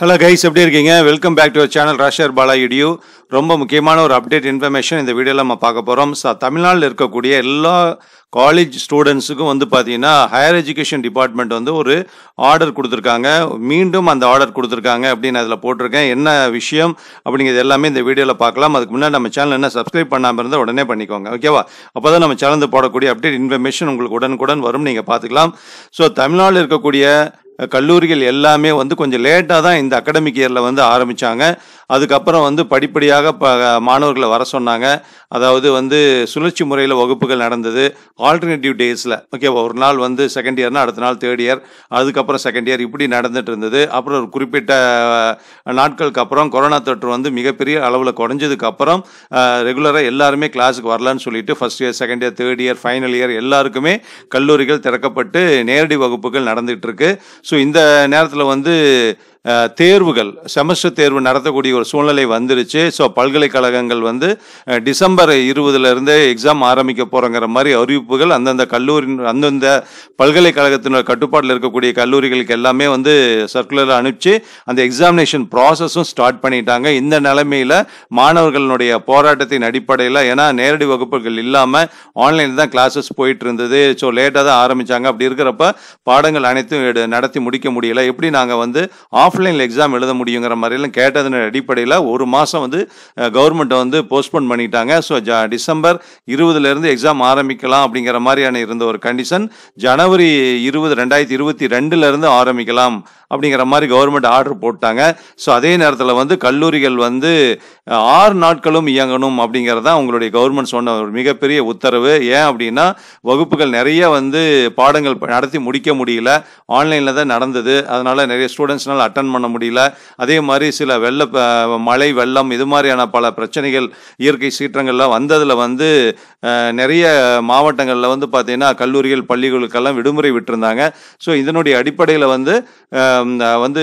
hello guys எப்படி இருக்கீங்க welcome back to channel ராஷர் பாலா இடியூ ரொம்ப முக்கியமான ஒரு அப்டேட் இன்ஃபர்மேஷன் இந்த வீடியோவில் நம்ம பார்க்க போகிறோம் ஸோ தமிழ்நாட்டில் இருக்கக்கூடிய எல்லா காலேஜ் ஸ்டூடெண்ட்ஸுக்கும் வந்து பார்த்தீங்கன்னா ஹையர் எஜுகேஷன் டிபார்ட்மெண்ட் வந்து ஒரு ஆர்டர் கொடுத்துருக்காங்க மீண்டும் அந்த ஆர்டர் கொடுத்துருக்காங்க அப்படின்னு அதில் போட்டிருக்கேன் என்ன விஷயம் அப்படிங்கிறது எல்லாமே இந்த வீடியோவில் பார்க்கலாம் அதுக்கு முன்னாடி நம்ம சேனல் என்ன சப்ஸ்கிரைப் பண்ணாமல் இருந்தால் உடனே பண்ணிக்கோங்க ஓகேவா அப்போ தான் நம்ம சேனல் போடக்கூடிய அப்டேட் இன்ஃபர்மேஷன் உங்களுக்கு உடனுக்குடன் வரும் நீங்கள் பார்த்துக்கலாம் ஸோ தமிழ்நாட்டில் இருக்கக்கூடிய கல்லூரிகள் எல்லாமே வந்து கொஞ்சம் லேட்டாக தான் இந்த அகடமிக் இயரில் வந்து ஆரம்பித்தாங்க அதுக்கப்புறம் வந்து படிப்படியாக ப மாணவர்களை வர சொன்னாங்க அதாவது வந்து சுழற்சி முறையில் வகுப்புகள் நடந்தது ஆல்டர்னேட்டிவ் டேஸில் ஓகே ஒரு நாள் வந்து செகண்ட் இயர்னால் அடுத்த நாள் தேர்ட் இயர் அதுக்கப்புறம் செகண்ட் இயர் இப்படி நடந்துட்டு இருந்தது அப்புறம் ஒரு குறிப்பிட்ட நாட்களுக்கு அப்புறம் கொரோனா தொற்று வந்து மிகப்பெரிய அளவில் குறைஞ்சதுக்கு அப்புறம் ரெகுலராக எல்லாருமே கிளாஸுக்கு வரலான்னு சொல்லிட்டு first year second year third year final year எல்லாருக்குமே கல்லூரிகள் திறக்கப்பட்டு நேரடி வகுப்புகள் நடந்துகிட்டு ஸோ இந்த நேரத்தில் வந்து தேர்வுகள் செமஸ்டர் தேர்வு நடத்தக்கூடிய ஒரு சூழ்நிலை வந்துருச்சு ஸோ பல்கலைக்கழகங்கள் வந்து டிசம்பர் இருபதுலேருந்தே எக்ஸாம் ஆரம்பிக்க போகிறோங்கிற மாதிரி அறிவிப்புகள் அந்தந்த கல்லூரி அந்தந்த பல்கலைக்கழகத்தினோட கட்டுப்பாட்டில் இருக்கக்கூடிய கல்லூரிகளுக்கு எல்லாமே வந்து சர்க்குலரில் அனுப்பிச்சு அந்த எக்ஸாமினேஷன் ப்ராசஸும் ஸ்டார்ட் பண்ணிட்டாங்க இந்த நிலைமையில் மாணவர்களுடைய போராட்டத்தின் அடிப்படையில் ஏன்னா நேரடி வகுப்புகள் இல்லாமல் ஆன்லைனில் தான் கிளாஸஸ் போயிட்டு இருந்தது ஸோ லேட்டாக தான் ஆரம்பித்தாங்க அப்படி இருக்கிறப்ப பாடங்கள் அனைத்தும் நடத்தி முடிக்க முடியல எப்படி நாங்கள் வந்து ஆஃப் ஆஃப்லைனில் எக்ஸாம் எழுத முடியுங்கிற மாதிரிலாம் கேட்டதன் அடிப்படையில் ஒரு மாதம் வந்து கவர்மெண்ட்டை வந்து போஸ்ட்போன் பண்ணிட்டாங்க ஸோ ஜ டிசம்பர் இருபதுலேருந்து எக்ஸாம் ஆரம்பிக்கலாம் அப்படிங்கிற மாதிரியான இருந்த ஒரு கண்டிஷன் ஜனவரி இருபது ரெண்டாயிரத்தி இருபத்தி ரெண்டுலேருந்து ஆரம்பிக்கலாம் அப்படிங்கிற மாதிரி கவர்மெண்ட் ஆர்டர் போட்டாங்க ஸோ அதே நேரத்தில் வந்து கல்லூரிகள் வந்து ஆறு நாட்களும் இயங்கணும் அப்படிங்கிறதா அவங்களுடைய கவர்மெண்ட் சொன்ன ஒரு மிகப்பெரிய உத்தரவு ஏன் அப்படின்னா வகுப்புகள் நிறைய வந்து பாடங்கள் நடத்தி முடிக்க முடியல ஆன்லைனில் தான் நடந்தது அதனால் நிறைய ஸ்டூடெண்ட்ஸ்னால் அட்டன் அட்டெண்ட் பண்ண முடியல அதே மாதிரி சில வெள்ள மழை வெள்ளம் இது மாதிரியான பல பிரச்சனைகள் இயற்கை சீற்றங்கள்லாம் வந்ததில் வந்து நிறைய மாவட்டங்களில் வந்து பார்த்தீங்கன்னா கல்லூரிகள் பள்ளிகளுக்கெல்லாம் விடுமுறை விட்டுருந்தாங்க ஸோ இதனுடைய அடிப்படையில் வந்து வந்து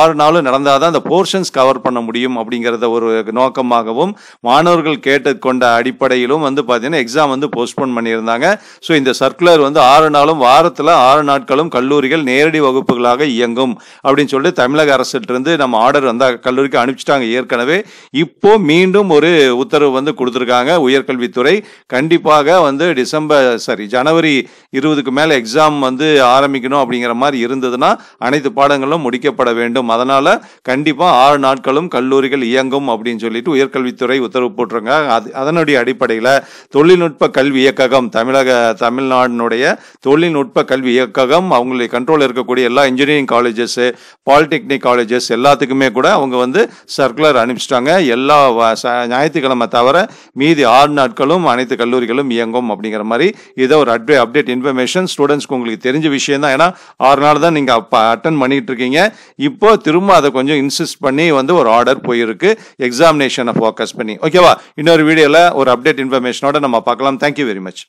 ஆறு நாளும் நடந்தால் தான் அந்த போர்ஷன்ஸ் கவர் பண்ண முடியும் அப்படிங்கிறத ஒரு நோக்கமாகவும் மாணவர்கள் கேட்டுக்கொண்ட அடிப்படையிலும் வந்து பார்த்தீங்கன்னா எக்ஸாம் வந்து போஸ்ட்போன் பண்ணியிருந்தாங்க ஸோ இந்த சர்க்குலர் வந்து ஆறு நாளும் வாரத்தில் ஆறு நாட்களும் கல்லூரிகள் நேரடி வகுப்புகளாக இயங்கும் அப்படின்னு சொல்லிட்டு தமிழ் தமிழக அரசிட்டிருந்து நம்ம ஆர்டர் வந்து கல்லூரிக்கு அனுப்பிச்சிட்டாங்க ஏற்கனவே இப்போ மீண்டும் ஒரு உத்தரவு வந்து கொடுத்துருக்காங்க உயர்கல்வித்துறை கண்டிப்பாக வந்து டிசம்பர் சாரி ஜனவரி இருபதுக்கு மேலே எக்ஸாம் வந்து ஆரம்பிக்கணும் அப்படிங்கிற மாதிரி இருந்ததுன்னா அனைத்து பாடங்களும் முடிக்கப்பட வேண்டும் அதனால் கண்டிப்பாக ஆறு நாட்களும் கல்லூரிகள் இயங்கும் அப்படின்னு சொல்லிட்டு உயர்கல்வித்துறை உத்தரவு போட்டிருக்காங்க அது அதனுடைய அடிப்படையில் தொழில்நுட்ப கல்வி இயக்ககம் தமிழக தமிழ்நாடினுடைய தொழில்நுட்ப கல்வி இயக்ககம் அவங்களுடைய கண்ட்ரோல் இருக்கக்கூடிய எல்லா engineering colleges polytechnic polytechnic colleges எல்லாத்துக்குமே கூட அவங்க வந்து சர்க்குலர் அனுப்பிச்சிட்டாங்க எல்லா ஞாயிற்றுக்கிழமை தவிர மீதி ஆறு நாட்களும் அனைத்து கல்லூரிகளும் இயங்கும் அப்படிங்கிற மாதிரி இதை ஒரு அட்வே அப்டேட் இன்ஃபர்மேஷன் ஸ்டூடெண்ட்ஸ்க்கு உங்களுக்கு தெரிஞ்ச விஷயம் தான் ஏன்னா ஆறு நாள் தான் நீங்கள் அப்போ அட்டன் பண்ணிகிட்டு இருக்கீங்க இப்போ திரும்ப அதை கொஞ்சம் இன்சிஸ்ட் பண்ணி வந்து ஒரு ஆர்டர் போயிருக்கு எக்ஸாமினேஷனை ஃபோக்கஸ் பண்ணி ஓகேவா இன்னொரு வீடியோவில் ஒரு அப்டேட் இன்ஃபர்மேஷனோட நம்ம பார்க்கலாம் தேங்க்யூ வெரி மச்